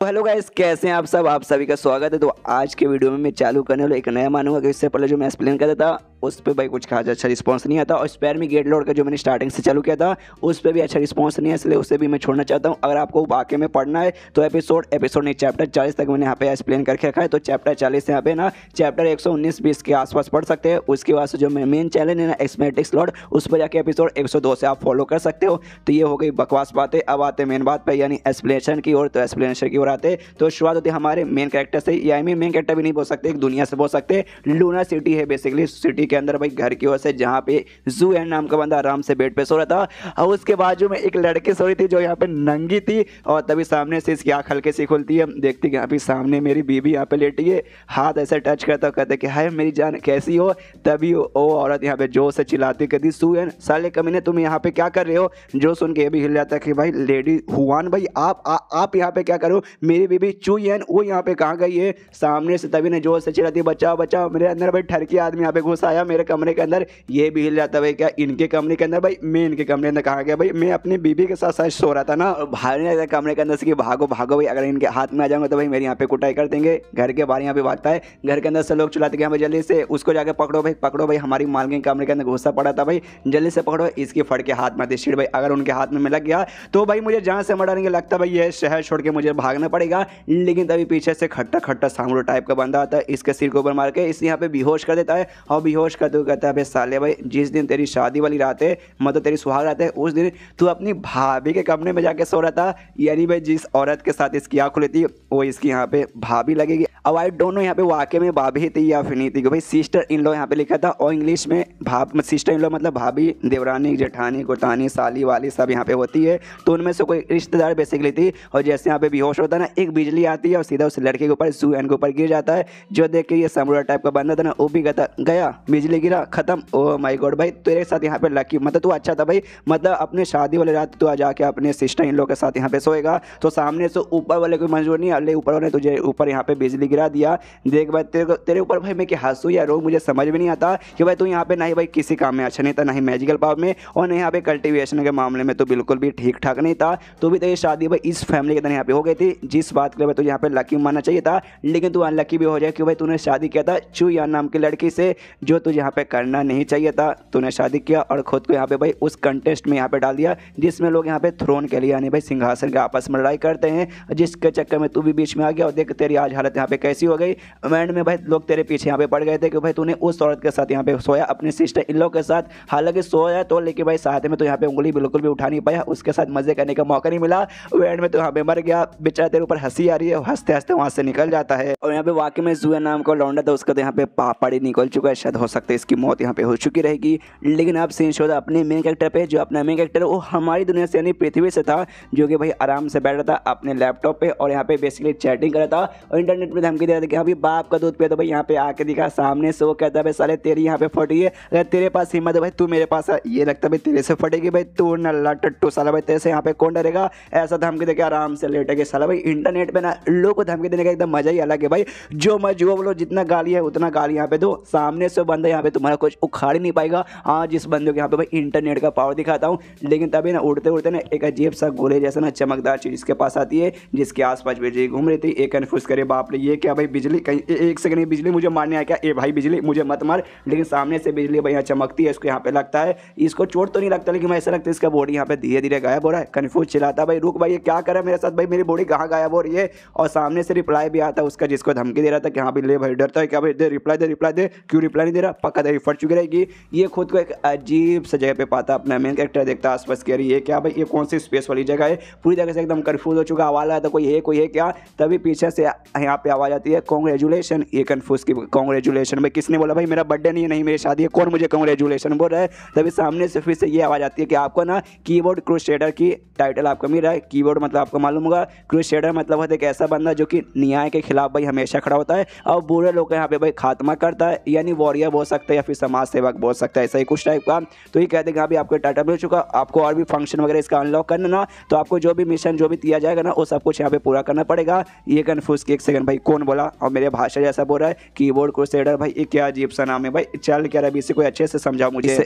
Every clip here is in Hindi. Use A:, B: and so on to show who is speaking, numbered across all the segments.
A: तो हेलो गाइस कैसे हैं आप सब आप सभी का स्वागत है तो आज के वीडियो में मैं चालू करने वाला एक नया मानूंगा कि इससे पहले जो मैं एक्सप्लेन करता था उस पर भाई कुछ खास अच्छा रिस्पॉन्स नहीं आता और स्पेयर में गेट लॉड का जो मैंने स्टार्टिंग से चालू किया था उस पर भी अच्छा रिस्पॉन्स नहीं है इसलिए उसे भी मैं छोड़ना चाहता हूँ अगर आपको वाकई में पढ़ना है तो एपिसोड एपिसोड नहीं चैप्टर चालीस तक मैंने यहाँ पे एक्सप्लेन करके रखा है तो चैप्टर चालीस यहाँ पे ना चैप्टर एक सौ उन्नीस बीस के आसपास पढ़ सकते हैं उसके बाद जो मेन चैलेंज है ना एक्समेटिक्स लॉड उस पर जाकर एपिसोड एक सौ दो से आप फॉलो कर सकते हो तो ये हो गई बकवास बातें अब आते हैं मेन बात पर यानी एक्सप्लेनेशन की ओर तो एक्सप्लेनेशन की ओर आते तो शुरुआत होती है हमारे मेन कैरेक्टर से या मेन कैरेक्टर भी नहीं बोल सकते एक दुनिया से बोल सकते लूना सिटी है बेसिकली सिटी उसी के अंदर भाई घर की ओर से जहाँ पे जू एंड नाम का बंदा आराम से बेड पे सो रहा था और उसके बाजू में एक लड़की सो रही थी जो यहाँ पे नंगी थी और तभी सामने से इसकी आँख हल्के सी खुलती है देखती कि यहाँ पे सामने मेरी बीबी यहाँ पे लेटी है हाथ ऐसे टच करता कहते कि हाय मेरी जान कैसी हो तभी वो औरत यहाँ पे जोर से चिल्लाती कहती सू एन साले कमीने तुम यहाँ पे क्या कर रहे हो जो सुन के ये भी हिल जाता कि भाई लेडी हुआन भाई आप आ, आप यहाँ पे क्या करो मेरी बीबी चू एन वो यहाँ पे कहाँ गई है सामने से तभी ने जोर से चिल्लाती बचाओ बचाओ मेरे अंदर भाई ठरकी आदमी यहाँ पे घुस आया आया मेरे कमरे के अंदर ये भी हिल जाता भाई क्या इनके कमरे के अंदर भाई मैं इनके कमरे अंदर कहाँ गया भाई मैं अपनी बीबी के साथ साथ सो रहा था ना भाई ने ऐसा कमरे के अंदर से कि भागो भागो भाई अगर इनके हाथ में आ जाऊंगा तो भाई मेरे यहाँ पे कुटाई कर देंगे घर के बाहर यहाँ पे भागता है घर के अंदर से लोग चुलाते गए हाँ जल्दी से उसको जाकर पकड़ो भाई पकड़ो भाई हमारी मालकिन कमरे के अंदर घुसा पड़ा था भाई जल्दी से पकड़ो इसकी फट के हाथ में शीट भाई अगर उनके हाथ में मिला गया तो भाई मुझे जहाँ से मर्डर नहीं लगता भाई ये शहर छोड़ के मुझे भागना पड़ेगा लेकिन तभी पीछे से खट्टा खट्टा सांगड़ो टाइप का बंदा आता है इसके सिर के ऊपर मार के इस यहाँ पे बेहोश कर देता है और बेहोश होश कर दूँ कहता है अबे साले भाई जिस दिन तेरी शादी वाली रात है मतलब तेरी सुहाग रात है उस दिन तू अपनी भाभी के कमरे में जाके सो रहा था यानी भाई जिस औरत के साथ इसकी आँख खुली थी वो इसकी यहाँ पे भाभी लगेगी अब आई डोंट नो यहाँ पे वाकई में भाभी थी या फिर नहीं थी भाई सिस्टर इन लॉ यहाँ पे लिखा था और इंग्लिश में भाप सिस्टर इन लॉ मतलब भाभी देवरानी जेठानी गुरतानी साली वाली सब यहाँ पे होती है तो उनमें से कोई रिश्तेदार बेसिकली थी और जैसे यहाँ पे बेहोश होता है ना एक बिजली आती है और सीधा उस लड़के के ऊपर सू एन के ऊपर गिर जाता है जो देख के ये समुरा टाइप का बंदा था ना वो भी गया गया बिजली गिरा खत्म ओ माई गॉड भाई तेरे साथ यहाँ पे लकी मतलब तू अच्छा था भाई मतलब अपने शादी वाले रात तू आ जाके अपने सिस्टर इन लोग के साथ यहाँ पे सोएगा तो सामने से ऊपर वाले कोई मंजूर नहीं अले ऊपर वाले तुझे ऊपर यहाँ पे बिजली गिरा दिया देख भाई तेरे तेरे ऊपर भाई मैं कि हंसूँ या रोग मुझे समझ में नहीं आता कि भाई तू यहाँ पे नहीं भाई किसी काम में अच्छा नहीं था नहीं मैजिकल पावर में और नहीं यहाँ पे कल्टिवेशन के मामले में तो बिल्कुल भी ठीक ठाक नहीं था तो भी तेरी शादी भाई इस फैमिली के अंदर यहाँ पे हो गई थी जिस बात के लिए भाई तुझे यहाँ पे लकी मानना चाहिए था लेकिन तू अनलकी भी हो जाए कि भाई तूने शादी किया था चू या नाम की लड़की से जो तुझे यहाँ पे करना नहीं चाहिए था तूने शादी किया और खुद को यहाँ पे भाई उस कंटेस्ट में यहाँ पे डाल दिया जिसमें लोग यहाँ पे थ्रोन के लिए यानी भाई सिंहासन के आपस में लड़ाई करते हैं जिसके चक्कर में तू भी बीच में आ गया और देख तेरी आज हालत यहाँ पे कैसी हो गई एंड में भाई लोग तेरे पीछे यहाँ पे पड़ गए थे कि भाई तूने उस औरत के साथ यहाँ पे सोया अपने सिस्टर इन लोग के साथ हालांकि सोया तो लेकिन भाई साथ में तो यहाँ पे उंगली बिल्कुल भी उठा नहीं पाया उसके साथ मज़े करने का मौका नहीं मिला एंड में तो यहाँ पे मर गया बेचारा तेरे ऊपर हंसी आ रही है हंसते हंसते वहाँ से निकल जाता है और यहाँ पे वाकई में जुए नाम का लौंडा था उसका तो यहाँ पे पापड़ी निकल चुका है शायद हो सकता है इसकी मौत यहाँ पे हो चुकी रहेगी लेकिन अब सीन शोधा अपने मेन कैरेक्टर पे जो अपना मेन कैरेक्टर वो हमारी दुनिया से यानी पृथ्वी से था जो कि भाई आराम से बैठा था अपने लैपटॉप पे और यहाँ पे बेसिकली चैटिंग कर रहा था और इंटरनेट पे धमकी दे रहा था कि अभी बाप का दूध पिया तो भाई यहाँ पे आके दिखा सामने से वो कहता भाई साले तेरी यहाँ पे फटी है अगर तेरे पास हिम्मत है भाई तू मेरे पास ये लगता भाई तेरे से फटेगी भाई तू नल्ला टट्टू साला भाई तेरे से यहाँ पे कौन डरेगा ऐसा धमकी देखे आराम से लेटेगे साला भाई इंटरनेट पर ना लोग को धमकी देने का एकदम मजा ही अलग है भाई जो मर्जी वो बोलो जितना गाली है उतना गाली यहाँ पे दो सामने से बंदा यहाँ पे तुम्हारा कुछ उखाड़ नहीं पाएगा हाँ जिस बंदे को यहाँ पे भाई इंटरनेट का पावर दिखाता हूँ लेकिन तभी ना उड़ते उड़ते ना एक अजीब सा गोले जैसा ना चमकदार चीज़ इसके पास आती है जिसके आसपास बेटी घूम रही थी एक कन्फ्यूज़ करे बाप ने ये क्या भाई बिजली कहीं एक सेकंड ये बिजली मुझे मारने आया क्या ए भाई बिजली मुझे मत मार लेकिन सामने से बिजली भाई यहाँ चमकती है इसको यहाँ पे लगता है इसको चोट तो नहीं लगता लेकिन मैं ऐसा लगता है इसका बॉडी यहाँ पे धीरे धीरे गायब हो रहा है कन्फ्यूज चलाता भाई रुक भाई ये क्या करा मेरे साथ भाई मेरी बॉडी कहाँ गायब हो रही है और सामने से रिप्लाई भी आता है उसका जिसको धमकी दे रहा था कि हाँ भाई ले भाई डरता है क्या भाई दे रिप्लाई दे रिप्लाई दे क्यों रिप्लाई नहीं दे रहा पक्का दे फट चुकी रहेगी ये खुद को एक अजीब सा जगह पर पाता अपना मेन कैरेक्टर देखता आसपास की अरे ये क्या भाई ये कौन सी स्पेस वाली जगह है पूरी जगह से एकदम कन्फ्यूज हो चुका आवाज आया था कोई है कोई है क्या तभी पीछे से यहाँ पे आवाज आ जाती है कॉन्ग्रेजुलेशन ये कन्फ्यूज की कॉन्ग्रेजुलेशन भाई किसने बोला भाई मेरा बर्थडे नहीं है नहीं मेरी शादी है कौन मुझे कॉन्ग्रेजुलेशन बोल रहा है तभी सामने से फिर से ये आवाज़ आती है कि आपको ना कीबोर्ड क्रूशेडर की टाइटल आपको मिल रहा है कीबोर्ड मतलब आपको मालूम होगा क्रूशेडर मतलब होता है एक ऐसा बंदा जो कि न्याय के खिलाफ भाई हमेशा खड़ा होता है और बुरे लोग यहाँ पे भाई खात्मा करता है यानी वॉरियर बोल सकता है या फिर समाज सेवक बोल सकता है ऐसा ही कुछ टाइप का तो ये कहते हैं अभी आपको टाइटल मिल चुका आपको और भी फंक्शन वगैरह इसका अनलॉक करना ना तो आपको जो भी मिशन जो भी दिया जाएगा ना वो सब कुछ यहाँ पे पूरा करना पड़ेगा ये कन्फ्यूज की एक सेकंड भाई फ़ोन बोला और मेरे भाषा जैसा बोल रहा है कीबोर्ड सेडर भाई ये क्या अजीब सा नाम है भाई चल क्या रहा है इसे कोई अच्छे से समझाओ मुझे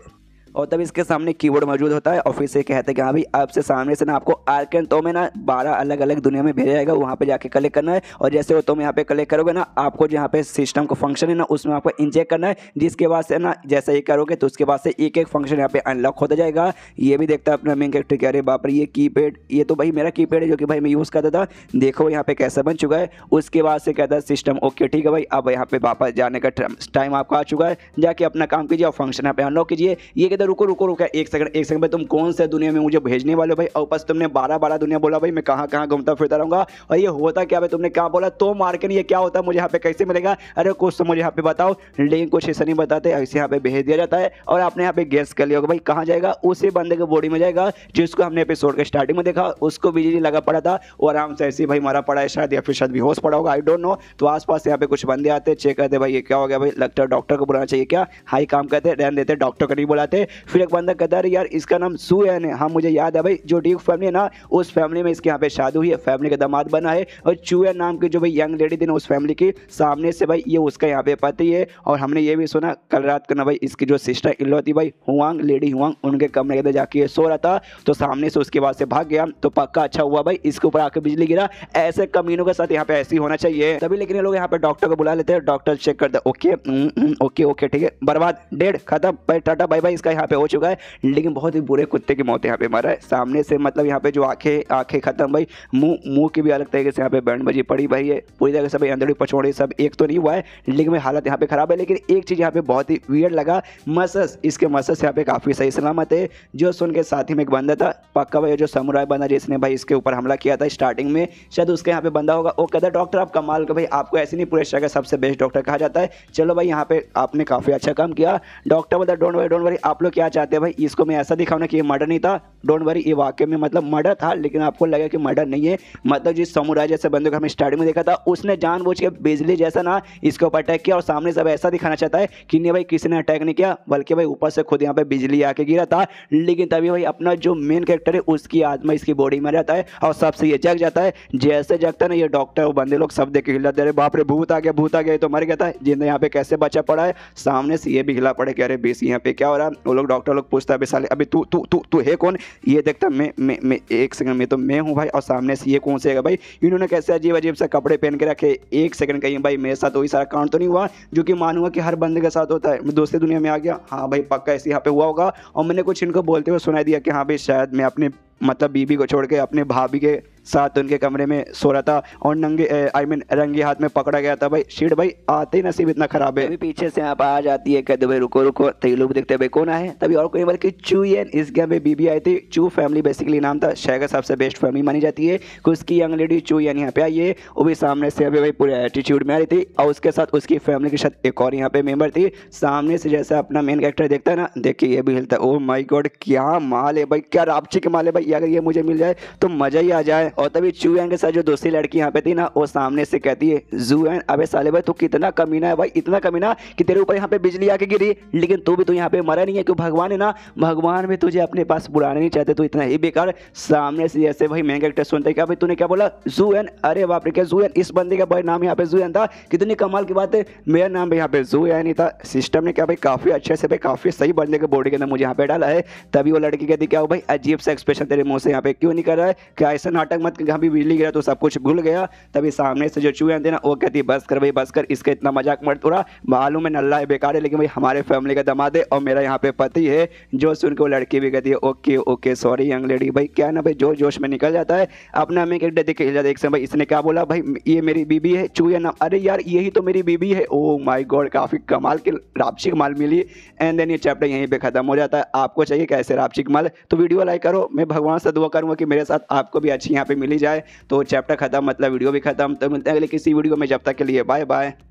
A: और तब इसके सामने कीबोर्ड मौजूद होता है और फिर से कहते हैं कि हाँ भाई आपसे सामने से ना आपको आर्कन तो में ना बारह अलग अलग दुनिया में भेजा जाएगा वहाँ पे जाके कलेक्ट करना है और जैसे वो तुम यहाँ पे कलेक्ट करोगे ना आपको जो यहाँ पे सिस्टम को फंक्शन है ना उसमें आपको इंजेक्ट करना है जिसके बाद से ना जैसे ये करोगे तो उसके बाद से एक एक फंक्शन यहाँ पे अनलॉक होता जाएगा ये भी देखता है अपना मेन कैरेक्टर क्या अरे बाप ये की ये तो भाई मेरा की है जो कि भाई मैं यूज़ करता था देखो यहाँ पे कैसा बन चुका है उसके बाद से कहता है सिस्टम ओके ठीक है भाई अब यहाँ पे वापस जाने का टाइम आपका आ चुका है जाके अपना काम कीजिए और फंक्शन यहाँ पे अनलॉक कीजिए ये इधर रुको रुको रुको एक सेकंड एक सेकंड भाई तुम कौन से दुनिया में मुझे भेजने वाले हो भाई और बस तुमने बारह बारह दुनिया बोला भाई मैं कहाँ कहाँ घूमता फिरता रहूँगा और ये होता क्या भाई तुमने क्या बोला तो मार्केट ये क्या होता है मुझे यहाँ पे कैसे मिलेगा अरे कुछ तो मुझे यहाँ पे बताओ लेकिन कुछ ऐसा नहीं बताते ऐसे यहाँ पे भेज दिया जाता है और आपने यहाँ पे गेस कर लिया होगा भाई कहाँ जाएगा उसी बंदे के बॉडी में जाएगा जिसको हमने एपिसोड के स्टार्टिंग में देखा उसको बिजली लगा पड़ा था वो आराम से ऐसे भाई मारा पड़ा है शायद या फिर शायद भी होश पड़ा होगा आई डोंट नो तो आस यहाँ पे कुछ बंदे आते चेक करते भाई ये क्या हो गया भाई लगता है डॉक्टर को बुलाना चाहिए क्या हाई काम करते रहने देते डॉक्टर को नहीं बुलाते फिर एक बंदा कहता है यार इसका नाम सू है ना हाँ मुझे याद है भाई जो ड्यूक फैमिली है ना उस फैमिली में इसके यहाँ पे शादी हुई है फैमिली का दामाद बना है और चूहन नाम की जो भाई यंग लेडी थी ना उस फैमिली की सामने से भाई ये उसका यहाँ पे पति है और हमने ये भी सुना कल रात को ना भाई इसकी जो सिस्टर इल्लो थी भाई हुआंग लेडी हुआंग उनके कमरे के अंदर जाके सो रहा था तो सामने से उसके बाद से भाग गया तो पक्का अच्छा हुआ भाई इसके ऊपर आके बिजली गिरा ऐसे कमीनों के साथ यहाँ पे ऐसे ही होना चाहिए तभी लेकिन लोग यहाँ पे डॉक्टर को बुला लेते हैं डॉक्टर चेक करते okay hmm, hmm, okay okay ठीक है बर्बाद डेढ़ खत्म भाई टाटा बाई बाई इसका यहाँ पे हो चुका है लेकिन बहुत ही बुरे कुत्ते की मौत यहाँ पे मारा है सामने से मतलब यहाँ पे जो आंखें आंखें खत्म भाई मुंह मुंह की भी अलग तरीके से यहाँ पे बैंड बजी पड़ी भाई है पूरी तरह से भाई अंदर पचौड़े सब एक तो नहीं हुआ है लेकिन हालत यहाँ पे खराब है लेकिन एक चीज़ यहाँ पे बहुत ही वियर लगा मसस इसके मसस यहाँ पे काफ़ी सही सलामत है जो सुन के साथ ही में एक बंदा था पक्का भाई जो समुराय बना जिसने भाई इसके ऊपर हमला किया था स्टार्टिंग में शायद उसके यहाँ पे बंदा होगा वो कहता डॉक्टर आप कमाल का भाई आपको ऐसे नहीं पूरे शहर का सबसे बेस्ट डॉक्टर कहा जाता है चलो भाई यहाँ पे आपने काफ़ी अच्छा काम किया डॉक्टर बता डोंट वरी डोंट वरी आप लोग लोग क्या चाहते हैं भाई इसको मैं ऐसा दिखाऊँ ना कि ये मर्डर नहीं था डोंट वरी ये वाक्य में मतलब मर्डर था लेकिन आपको लगा कि मर्डर नहीं है मतलब जिस समुदाय जैसे बंदे को हमने स्टार्टिंग में देखा था उसने जान के बिजली जैसा ना इसके ऊपर अटैक किया और सामने सब ऐसा दिखाना चाहता है कि नहीं भाई किसी ने अटैक नहीं किया बल्कि भाई ऊपर से खुद यहाँ पर बिजली आके गिरा था लेकिन तभी भाई अपना जो मेन कैरेक्टर है उसकी आत्मा इसकी बॉडी में रहता है और सबसे ये जग जाता है जैसे जगता है ना ये डॉक्टर वो बंदे लोग सब देख के हिला दे बाप रे भूत आ गया भूत आ गया तो मर गया था जिन्हें यहाँ पे कैसे बचा पड़ा है सामने से ये भी हिला पड़े कह रहे बेसी यहाँ पे क्या हो रहा है लोग डॉक्टर लोग पूछता है अभी साले अभी तू तू तू तू है कौन ये देखता मैं मैं मैं एक सेकंड में तो मैं हूँ भाई और सामने से ये कौन से है भाई इन्होंने कैसे अजीब अजीब से कपड़े पहन के रखे एक सेकंड कहीं भाई मेरे साथ तो वही सारा कांड तो नहीं हुआ जो कि मान हुआ कि हर बंदे के साथ होता है मैं दूसरी दुनिया में आ गया हाँ भाई पक्का ऐसे यहाँ पे हुआ होगा और मैंने कुछ इनको बोलते हुए सुनाई दिया कि हाँ भाई शायद मैं अपने मतलब बीबी को छोड़ के अपने भाभी के साथ उनके कमरे में सो रहा था और नंगे आई मीन रंगे हाथ में पकड़ा गया था भाई शीट भाई आते ही नसीब इतना खराब है पीछे से आप आ जाती है कहते भाई रुको रुको तभी तो लोग देखते भाई कौन आए तभी और कोई बल्कि चू एन इस गेम में बीबी आई थी चू फैमिली बेसिकली नाम था शहर का सबसे बेस्ट फैमिली मानी जाती है कि उसकी यंग लेडी चू एन यहाँ पे आई है वो भी सामने से अभी भाई पूरे एटीट्यूड में आ रही थी और उसके साथ उसकी फैमिली के साथ एक और यहाँ पे मेम्बर थी सामने से जैसे अपना मेन कैरेक्टर देखता है ना देखिए ये भी हिलता है ओ माई गॉड क्या माल है भाई क्या रापची के माल है भाई अगर ये मुझे मिल जाए तो मज़ा ही आ जाए और तभी चूएन के साथ जो दूसरी लड़की यहाँ पे थी ना वो सामने से कहती है एन अबे साले भाई तू कितना कमीना है भाई इतना कमीना कि तेरे ऊपर यहाँ पे बिजली आके गिरी लेकिन तू भी तो यहाँ पे मरा नहीं है क्यों भगवान है ना भगवान भी तुझे अपने पास बुलाने नहीं चाहते तो इतना ही बेकार सामने से जैसे भाई महंगा एक्टर सुनते क्या भाई तूने क्या बोला जूएन अरे बाप रे क्या जूएन इस बंदे का भाई नाम यहाँ पे जूएन था कितनी कमाल की बात है मेरा नाम भी यहाँ पे जू एन ही था सिस्टम ने क्या भाई काफ़ी अच्छे से भाई काफ़ी सही बंदे के बॉडी के अंदर मुझे यहाँ पे डाला है तभी वो लड़की कहती क्या भाई अजीब सा एक्सप्रेशन तेरे मुंह से यहाँ पे क्यों नहीं कर रहा है क्या ऐसा नाटक मत कि भी बिजली गया तो सब कुछ भूल गया तभी सामने से जो चूहे थे ना वो कहती बस कर भाई बस कर इसका इतना मजाक मर उड़ा मालूम है नल्ला है बेकार है लेकिन भाई हमारे फैमिली का दमाद है और मेरा यहाँ पे पति है जो सुन के वो लड़की भी कहती है okay okay sorry young lady भाई क्या ना भाई जोश जोश में निकल जाता है अपना हमें एक देख एक समय भाई इसने क्या बोला भाई ये मेरी बीबी है चूहे ना अरे यार यही तो मेरी बीबी है ओ माई गॉड काफ़ी कमाल की रापची माल मिली एंड देन ये चैप्टर यहीं पर खत्म हो जाता है आपको चाहिए कैसे रापची माल तो वीडियो लाइक करो मैं भगवान से दुआ करूँगा कि मेरे साथ आपको भी अच्छी यहाँ टॉपिक मिली जाए तो चैप्टर खत्म मतलब वीडियो भी खत्म तो मिलते हैं अगले किसी वीडियो में जब तक के लिए बाय बाय